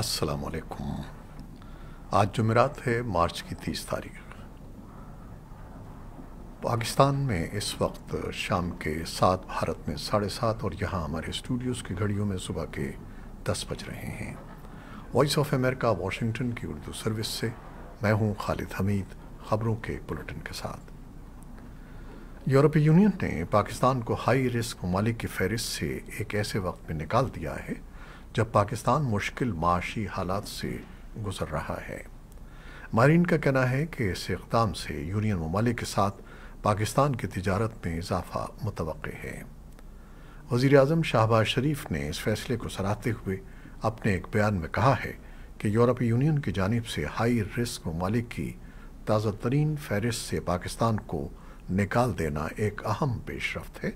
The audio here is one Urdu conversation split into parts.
السلام علیکم آج جمعرات ہے مارچ کی تیس تاریخ پاکستان میں اس وقت شام کے سات بھارت میں ساڑھے سات اور یہاں ہمارے اسٹوڈیوز کی گھڑیوں میں صبح کے دس بج رہے ہیں وائس آف امریکہ واشنگٹن کی اردو سروس سے میں ہوں خالد حمید خبروں کے بلٹن کے ساتھ یورپی یونین نے پاکستان کو ہائی رسک ممالک کی فہرست سے ایک ایسے وقت میں نکال دیا ہے جب پاکستان مشکل معاشی حالات سے گزر رہا ہے ماہرین کا کہنا ہے کہ اس اقدام سے یونین ممالک کے ساتھ پاکستان کی تجارت میں اضافہ متوقع ہے وزیر اعظم شریف نے اس فیصلے کو سراہتے ہوئے اپنے ایک بیان میں کہا ہے کہ یورپی یونین کی جانب سے ہائی رسک ممالک کی تازہ ترین فہرست سے پاکستان کو نکال دینا ایک اہم پیش رفت ہے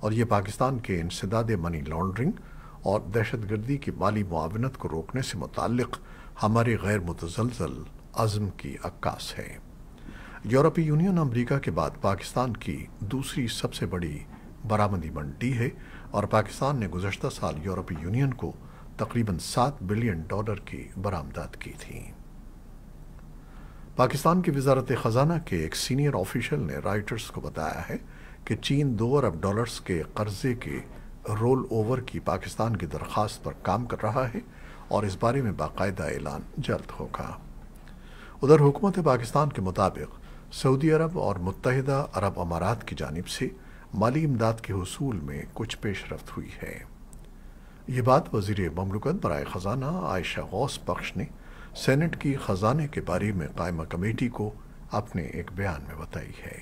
اور یہ پاکستان کے انسداد منی لانڈرنگ اور دہشت گردی کی مالی معاونت کو روکنے سے متعلق ہمارے غیر متزلزل کی عکاس ہے یورپی یونین امریکہ کے بعد پاکستان کی دوسری سب سے بڑی برامدی منڈی ہے اور پاکستان نے گزشتہ سال یورپی یونین کو تقریباً سات بلین ڈالر کی برآمدات کی تھی پاکستان کی وزارت خزانہ کے ایک سینئر آفیشل نے رائٹرز کو بتایا ہے کہ چین دو ارب ڈالرز کے قرضے کے رول اوور کی پاکستان کی درخواست پر کام کر رہا ہے اور اس بارے میں باقاعدہ اعلان جلد ہوگا ادھر حکومت پاکستان کے مطابق سعودی عرب اور متحدہ عرب امارات کی جانب سے مالی امداد کے حصول میں کچھ پیش رفت ہوئی ہے یہ بات وزیر مملکت برائے خزانہ عائشہ غوث بخش نے سینٹ کی خزانے کے بارے میں قائمہ کمیٹی کو اپنے ایک بیان میں بتائی ہے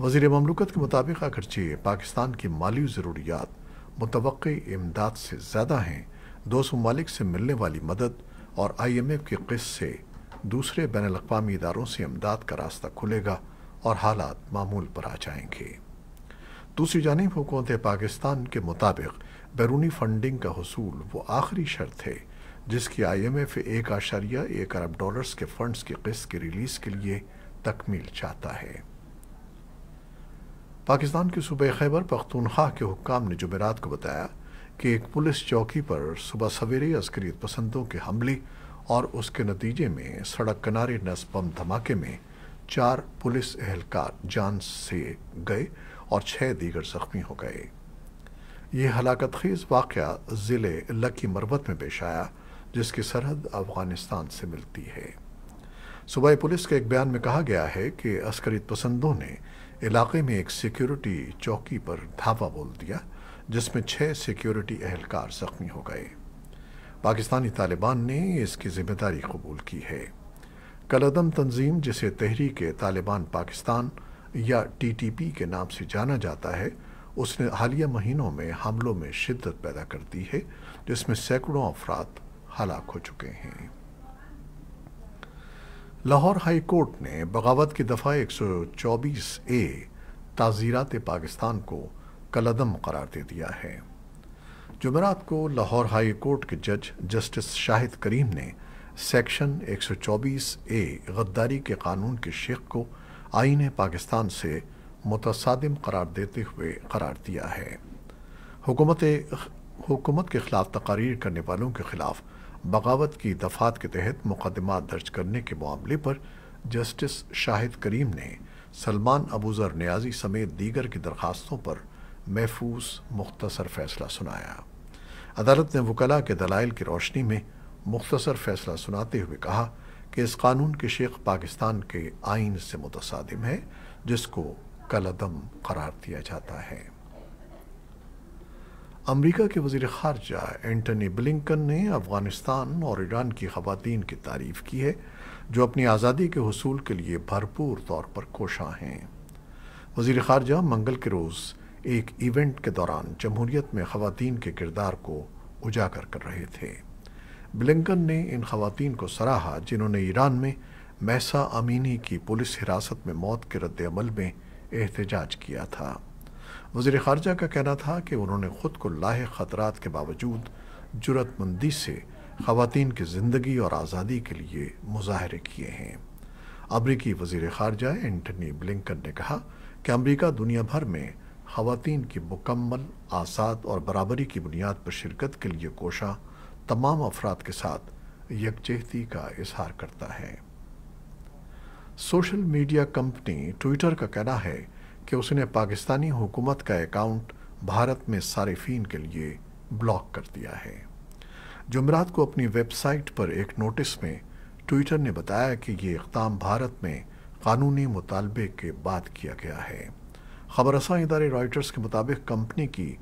وزیر مملکت کے مطابق اگرچہ پاکستان کی مالی ضروریات متوقع امداد سے زیادہ ہیں دو مالک سے ملنے والی مدد اور آئی ایم ایف کی قسط سے دوسرے بین الاقوامی اداروں سے امداد کا راستہ کھلے گا اور حالات معمول پر آ جائیں گے دوسری جانب حکومت پاکستان کے مطابق بیرونی فنڈنگ کا حصول وہ آخری شرط ہے جس کی آئی ایم ایف ایک اشاریہ ایک ارب ڈالرز کے فنڈز کی قسط کی ریلیز کے لیے تکمیل چاہتا ہے پاکستان کے صوبہ خیبر پختونخوا کے حکام نے جمعرات کو بتایا کہ ایک پولیس چوکی پر صبح سویرے حملے اور اس کے نتیجے میں سڑک کنارے نسبم دھماکے میں چار پولیس اہلکار جان سے گئے اور چھ دیگر زخمی ہو گئے یہ ہلاکت خیز واقعہ ضلع لکی مربت میں پیش آیا جس کی سرحد افغانستان سے ملتی ہے صوبائی پولیس کے ایک بیان میں کہا گیا ہے کہ عسکریت پسندوں نے علاقے میں ایک سیکیورٹی چوکی پر دھاوا بول دیا جس میں چھ سیکیورٹی اہلکار زخمی ہو گئے پاکستانی طالبان نے اس کی ذمہ داری قبول کی ہے کلعدم تنظیم جسے تحریک طالبان پاکستان یا ٹی پی کے نام سے جانا جاتا ہے اس نے حالیہ مہینوں میں حملوں میں شدت پیدا کر دی ہے جس میں سینکڑوں افراد ہلاک ہو چکے ہیں لاہور ہائی کورٹ نے بغاوت کی دفعہ ایک سو چوبیس اے تعزیرات پاکستان کو کلدم قرار دے دیا ہے جمعرات کو لاہور ہائی کورٹ کے جج جسٹس شاہد کریم نے سیکشن ایک سو چوبیس اے غداری کے قانون کے شیخ کو آئین پاکستان سے متصادم قرار قرار دیتے ہوئے دیا ہے حکومت کے خلاف تقاریر کرنے والوں کے خلاف بغاوت کی دفعات کے تحت مقدمات درج کرنے کے معاملے پر جسٹس شاہد کریم نے سلمان ابوذر نیازی سمیت دیگر کی درخواستوں پر محفوظ مختصر فیصلہ سنایا عدالت نے وکلاء کے دلائل کی روشنی میں مختصر فیصلہ سناتے ہوئے کہا کہ اس قانون کے شیخ پاکستان کے آئین سے متصادم ہے جس کو کل عدم قرار دیا جاتا ہے امریکہ کے وزیر خارجہ اینٹنی بلنکن نے افغانستان اور ایران کی خواتین کی تعریف کی ہے جو اپنی آزادی کے حصول کے لیے بھرپور طور پر کوشاں ہیں وزیر خارجہ منگل کے روز ایک ایونٹ کے دوران جمہوریت میں خواتین کے کردار کو اجاگر کر رہے تھے بلنکن نے ان خواتین کو سراہا جنہوں نے ایران میں میسا امینی کی پولیس حراست میں موت کے رد عمل میں احتجاج کیا تھا وزیر خارجہ کا کہنا تھا کہ انہوں نے خود کو لاحق خطرات کے باوجود جرت مندی سے خواتین کی زندگی اور آزادی کے لیے مظاہرے کیے ہیں امریکی وزیر خارجہ اینٹنی بلنکن نے کہا کہ امریکہ دنیا بھر میں خواتین کی مکمل آزاد اور برابری کی بنیاد پر شرکت کے لیے کوشاں تمام افراد کے ساتھ یکجہتی کا اظہار کرتا ہے سوشل میڈیا کمپنی ٹویٹر کا کہنا ہے کہ اس نے پاکستانی حکومت کا اکاؤنٹ بھارت میں صارفین کے لیے بلاک کر دیا ہے جمعرات کو اپنی ویب سائٹ پر ایک نوٹس میں ٹویٹر نے بتایا کہ یہ اقدام بھارت میں قانونی مطالبے کے بعد کیا گیا ہے خبر رساں ادارے رائٹرز کے مطابق کمپنی کی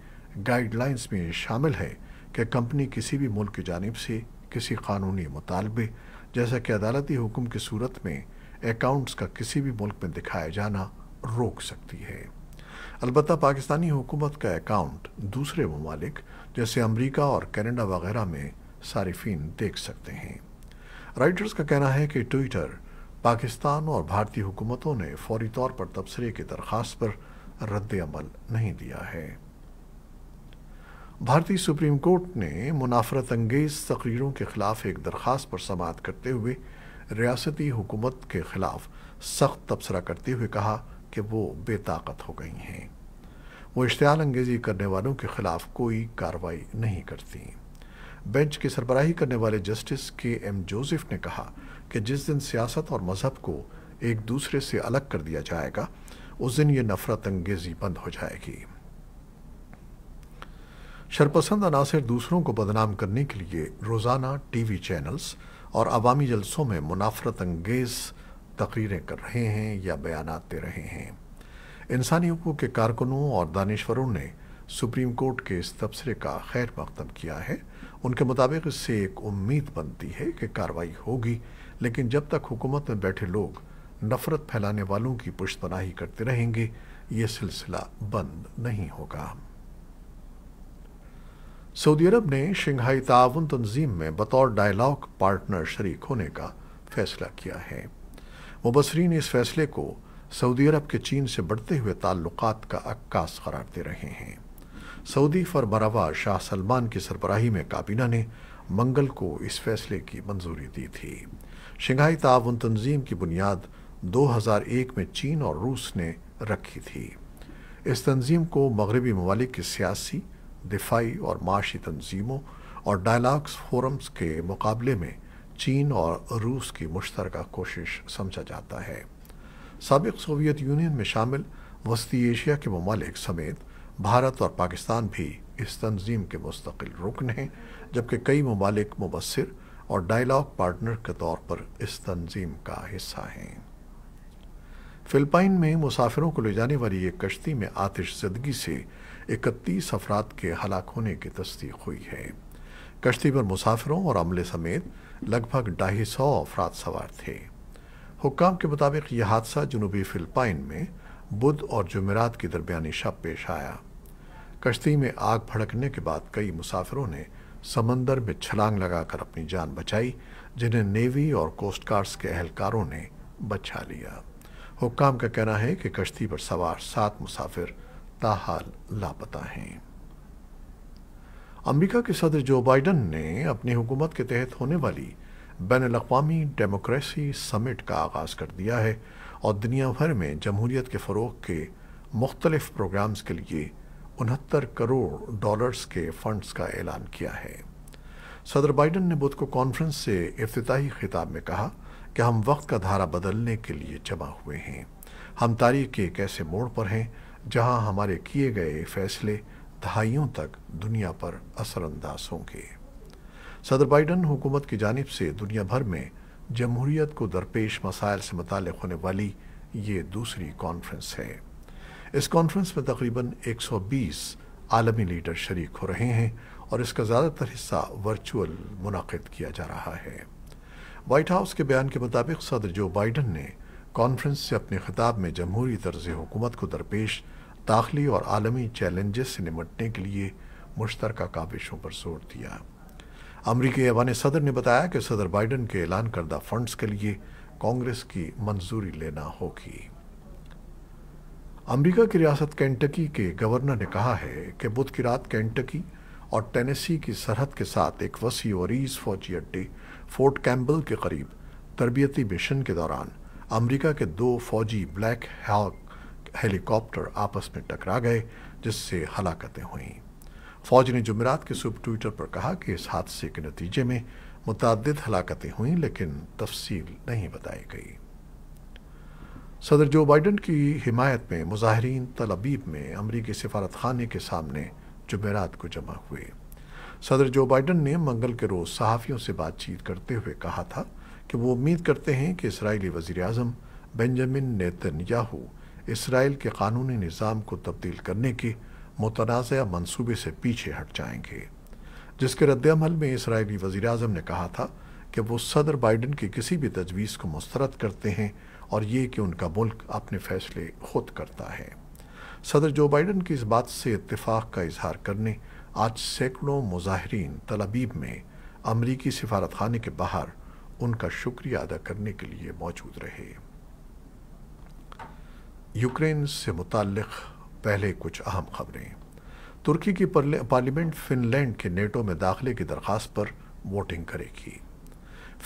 گائیڈ لائنز میں شامل ہے کہ کمپنی کسی بھی ملک کی جانب سے کسی قانونی مطالبے جیسا کہ عدالتی حکم کی صورت میں اکاؤنٹس کا کسی بھی ملک میں دکھایا جانا روک سکتی ہے البتہ پاکستانی حکومت کا اکاؤنٹ دوسرے ممالک جیسے امریکہ اور کینیڈا وغیرہ میں صارفین دیکھ سکتے ہیں رائٹرز کا کہنا ہے کہ ٹویٹر پاکستان اور بھارتی حکومتوں نے فوری طور پر تبصرے کی درخواست پر رد عمل نہیں دیا ہے بھارتی سپریم کورٹ نے منافرت انگیز تقریروں کے خلاف ایک درخواست پر سماعت کرتے ہوئے ریاستی حکومت کے خلاف سخت تبصرہ کرتے ہوئے کہا کہ وہ بے طاقت ہو گئی ہیں وہ اشتعال انگیزی کرنے والوں کے خلاف کوئی کاروائی نہیں کرتی بینچ کی سربراہی کرنے والے جسٹس کے ایم جوزف نے کہا کہ جس دن سیاست اور مذہب کو ایک دوسرے سے الگ کر دیا جائے گا اس دن یہ نفرت انگیزی بند ہو جائے گی شرپسند عناصر دوسروں کو بدنام کرنے کے لیے روزانہ ٹی وی چینلز اور عوامی جلسوں میں منافرت انگیز تقریریں کر رہے ہیں یا بیانات دے رہے ہیں انسانی حقوق کے کارکنوں اور دانشوروں نے سپریم کورٹ کے اس تبصرے کا خیر مقدم کیا ہے ان کے مطابق اس سے ایک امید بنتی ہے کہ کاروائی ہوگی لیکن جب تک حکومت میں بیٹھے لوگ نفرت پھیلانے والوں کی پشت پناہی کرتے رہیں گے یہ سلسلہ بند نہیں ہوگا سعودی عرب نے شنگھائی تعاون تنظیم میں بطور ڈائلاگ پارٹنر شریک ہونے کا فیصلہ کیا ہے مبصرین اس فیصلے کو سعودی عرب کے چین سے بڑھتے ہوئے تعلقات کا عکاس قرار دے رہے ہیں سعودی فرمروا شاہ سلمان کی سربراہی میں کابینہ نے منگل کو اس فیصلے کی منظوری دی تھی شنگھائی تعاون تنظیم کی بنیاد دو ہزار ایک میں چین اور روس نے رکھی تھی اس تنظیم کو مغربی ممالک کی سیاسی دفاعی اور معاشی تنظیموں اور ڈائلاگس فورمز کے مقابلے میں چین اور روس کی مشترکہ کوشش سمجھا جاتا ہے سابق سوویت یونین میں شامل وسطی ایشیا کے ممالک سمیت بھارت اور پاکستان بھی اس تنظیم کے مستقل رکن ہیں جبکہ کئی ممالک مبصر اور ڈائلاگ پارٹنر کے طور پر اس تنظیم کا حصہ ہیں فلپائن میں مسافروں کو لے جانے والی ایک کشتی میں آتش زدگی سے اکتیس افراد کے ہلاک ہونے کی تصدیق ہوئی ہے کشتی پر مسافروں اور عملے سمیت لگ بھگ ڈھائی سو افراد سوار تھے حکام کے مطابق یہ حادثہ جنوبی فلپائن میں بدھ اور جمعرات کی درمیانی شب پیش آیا کشتی میں آگ بھڑکنے کے بعد کئی مسافروں نے سمندر میں چھلانگ لگا کر اپنی جان بچائی جنہیں نیوی اور کوسٹ گارڈس کے اہلکاروں نے بچھا لیا حکام کا کہنا ہے کہ کشتی پر سوار سات مسافر تاحال لاپتہ ہیں امریکہ کے صدر جو بائیڈن نے اپنی حکومت کے تحت ہونے والی بین الاقوامی ڈیموکریسی سمٹ کا آغاز کر دیا ہے اور دنیا بھر میں جمہوریت کے فروغ کے مختلف پروگرامز کے لیے انہتر کروڑ ڈالرز کے فنڈز کا اعلان کیا ہے صدر بائیڈن نے بدھ کو کانفرنس سے افتتاحی خطاب میں کہا کہ ہم وقت کا دھارا بدلنے کے لیے جمع ہوئے ہیں ہم تاریخ کے ایک ایسے موڑ پر ہیں جہاں ہمارے کیے گئے فیصلے دہائیوں تک دنیا پر اثر انداز ہوں گے صدر بائیڈن حکومت کی جانب سے دنیا بھر میں جمہوریت کو درپیش مسائل سے متعلق ہونے والی یہ دوسری کانفرنس ہے اس کانفرنس میں تقریباً ایک سو بیس عالمی لیڈر شریک ہو رہے ہیں اور اس کا زیادہ تر حصہ ورچوئل منعقد کیا جا رہا ہے وائٹ ہاؤس کے بیان کے مطابق صدر جو بائیڈن نے کانفرنس سے اپنے خطاب میں جمہوری طرز حکومت کو درپیش داخلی اور عالمی چیلنجز سے نمٹنے کے لیے مشترکہ کابشوں پر زور دیا امریکی ایوان صدر نے بتایا کہ صدر بائیڈن کے اعلان کردہ فنڈز کے لیے کانگریس کی منظوری لینا ہوگی امریکہ کی ریاست کینٹکی کے گورنر نے کہا ہے کہ بدھ کی رات کینٹکی اور ٹینیسی کی سرحد کے ساتھ ایک وسیع ریز فوجی اڈے فورٹ کیمبل کے قریب تربیتی مشن کے دوران امریکہ کے دو فوجی بلیک ہاک ہیلی کاپٹر آپس میں ٹکرا گئے جس سے ہلاکتیں ہوئیں فوج نے جمعرات کے صبح ٹویٹر پر کہا کہ اس حادثے کے نتیجے میں متعدد ہلاکتیں ہوئیں لیکن تفصیل نہیں بتائی گئی صدر جو بائیڈن کی حمایت میں مظاہرین تلبیب میں امریکی سفارت خانے کے سامنے جمعرات کو جمع ہوئے صدر جو بائیڈن نے منگل کے روز صحافیوں سے بات چیت کرتے ہوئے کہا تھا کہ وہ امید کرتے ہیں کہ اسرائیلی وزیراعظم بینجمن نیتن یاہو اسرائیل کے قانونی نظام کو تبدیل کرنے کی متنازعہ منصوبے سے پیچھے ہٹ جائیں گے جس کے رد عمل میں اسرائیلی وزیراعظم نے کہا تھا کہ وہ صدر بائیڈن کی کسی بھی تجویز کو مسترد کرتے ہیں اور یہ کہ ان کا ملک اپنے فیصلے خود کرتا ہے صدر جو بائیڈن کی اس بات سے اتفاق کا اظہار کرنے آج سینکڑوں مظاہرین تلبیب میں امریکی سفارت خانے کے باہر ان کا شکریہ ادا کرنے کے لیے موجود رہے یوکرین سے متعلق پہلے کچھ اہم خبریں ترکی کی پارلیمنٹ فن لینڈ کے نیٹو میں داخلے کی درخواست پر ووٹنگ کرے گی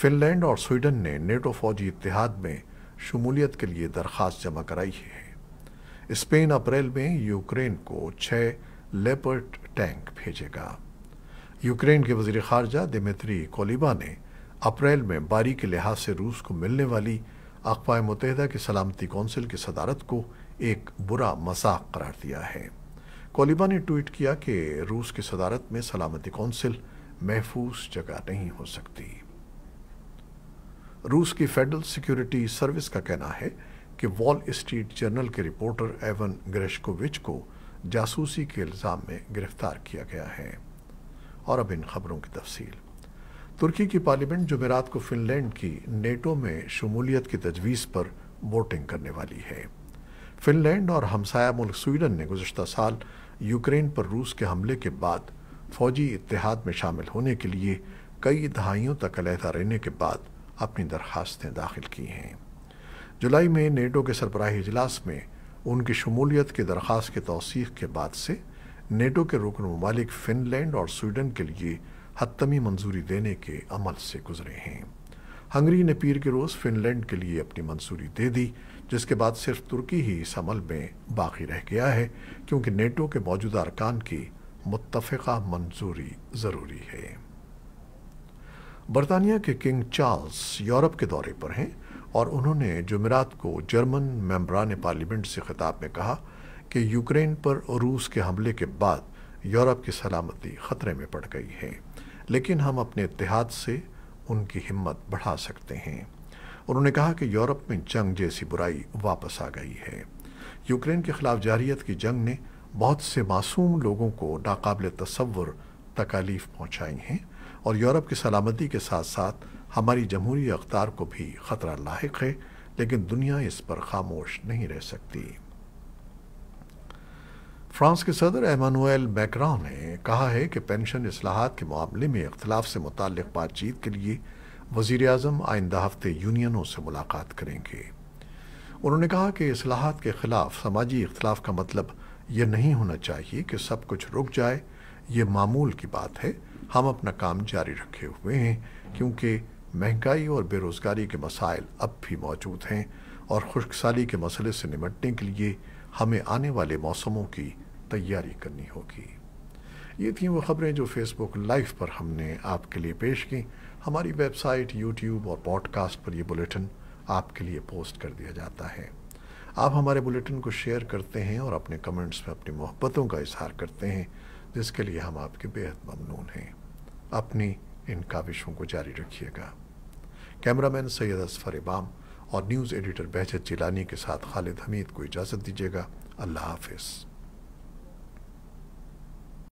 فن لینڈ اور سویڈن نے نیٹو فوجی اتحاد میں شمولیت کے لیے درخواست جمع کرائی ہے اسپین اپریل میں یوکرین کو چھ لیپرٹ ٹینک بھیجے گا یوکرین کے وزیر خارجہ دیمتری کولیبا نے اپریل میں باری کے لحاظ سے روس کو ملنے والی اقوام متحدہ کی سلامتی کونسل کی صدارت کو ایک برا مذاق قرار دیا ہے کولیبا نے ٹویٹ کیا کہ روس کی صدارت میں سلامتی کونسل محفوظ جگہ نہیں ہو سکتی روس کی فیڈرل سیکیورٹی سروس کا کہنا ہے کہ وال اسٹریٹ جرنل کے رپورٹر ایون گریشکوچ کو جاسوسی کے الزام میں گرفتار کیا گیا ہے اور اب ان خبروں کی تفصیل ترکی کی پارلیمنٹ جمعرات کو فن لینڈ کی نیٹو میں شمولیت کی تجویز پر ووٹنگ کرنے والی ہے فن لینڈ اور ہمسایہ ملک سویڈن نے گزشتہ سال یوکرین پر روس کے حملے کے بعد فوجی اتحاد میں شامل ہونے کے لیے کئی دہائیوں تک علیحدہ رہنے کے بعد اپنی درخواستیں داخل کی ہیں جولائی میں نیٹو کے سربراہی اجلاس میں ان کی شمولیت کی درخواست کے توثیق کے بعد سے نیٹو کے رکن ممالک فن لینڈ اور سویڈن کے لیے حتمی منظوری دینے کے عمل سے گزرے ہیں ہنگری نے پیر کے روز فن لینڈ کے لیے اپنی منظوری دے دی جس کے بعد صرف ترکی ہی اس عمل میں باقی رہ گیا ہے کیونکہ نیٹو کے موجودہ ارکان کی متفقہ منظوری ضروری ہے برطانیہ کے کنگ چارلز یورپ کے دورے پر ہیں اور انہوں نے جمعرات کو جرمن ممبران پارلیمنٹ سے خطاب میں کہا کہ یوکرین پر روس کے حملے کے بعد یورپ کی سلامتی خطرے میں پڑ گئی ہے لیکن ہم اپنے اتحاد سے ان کی ہمت بڑھا سکتے ہیں انہوں نے کہا کہ یورپ میں جنگ جیسی برائی واپس آ گئی ہے یوکرین کے خلاف جاریت کی جنگ نے بہت سے معصوم لوگوں کو ناقابل تصور تکالیف پہنچائی ہیں اور یورپ کی سلامتی کے ساتھ ساتھ ہماری جمہوری اختار کو بھی خطرہ لاحق ہے لیکن دنیا اس پر خاموش نہیں رہ سکتی فرانس کے صدر ایمانوئل میکراو نے کہا ہے کہ پینشن اصلاحات کے معاملے میں اختلاف سے متعلق بات چیت کے لیے وزیر اعظم آئندہ ہفتے یونینوں سے ملاقات کریں گے انہوں نے کہا کہ اصلاحات کے خلاف سماجی اختلاف کا مطلب یہ نہیں ہونا چاہیے کہ سب کچھ رک جائے یہ معمول کی بات ہے ہم اپنا کام جاری رکھے ہوئے ہیں کیونکہ مہنگائی اور بے روزگاری کے مسائل اب بھی موجود ہیں اور خشک سالی کے مسئلے سے نمٹنے کے لیے ہمیں آنے والے موسموں کی تیاری کرنی ہوگی یہ تھیں وہ خبریں جو فیس بک لائیو پر ہم نے آپ کے لیے پیش کیں ہماری ویب سائٹ یوٹیوب اور پوڈ کاسٹ پر یہ بلیٹن آپ کے لیے پوسٹ کر دیا جاتا ہے آپ ہمارے بلیٹن کو شیئر کرتے ہیں اور اپنے کمنٹس میں اپنی محبتوں کا اظہار کرتے ہیں جس کے لیے ہم آپ کے بےحد ممنون ہیں اپنی ان کو جاری رکھیے گا کیمرہ مین سید اسفر ابام اور نیوز ایڈیٹر بہجت جیلانی کے ساتھ خالد حمید کو اجازت دیجیے گا اللہ حافظ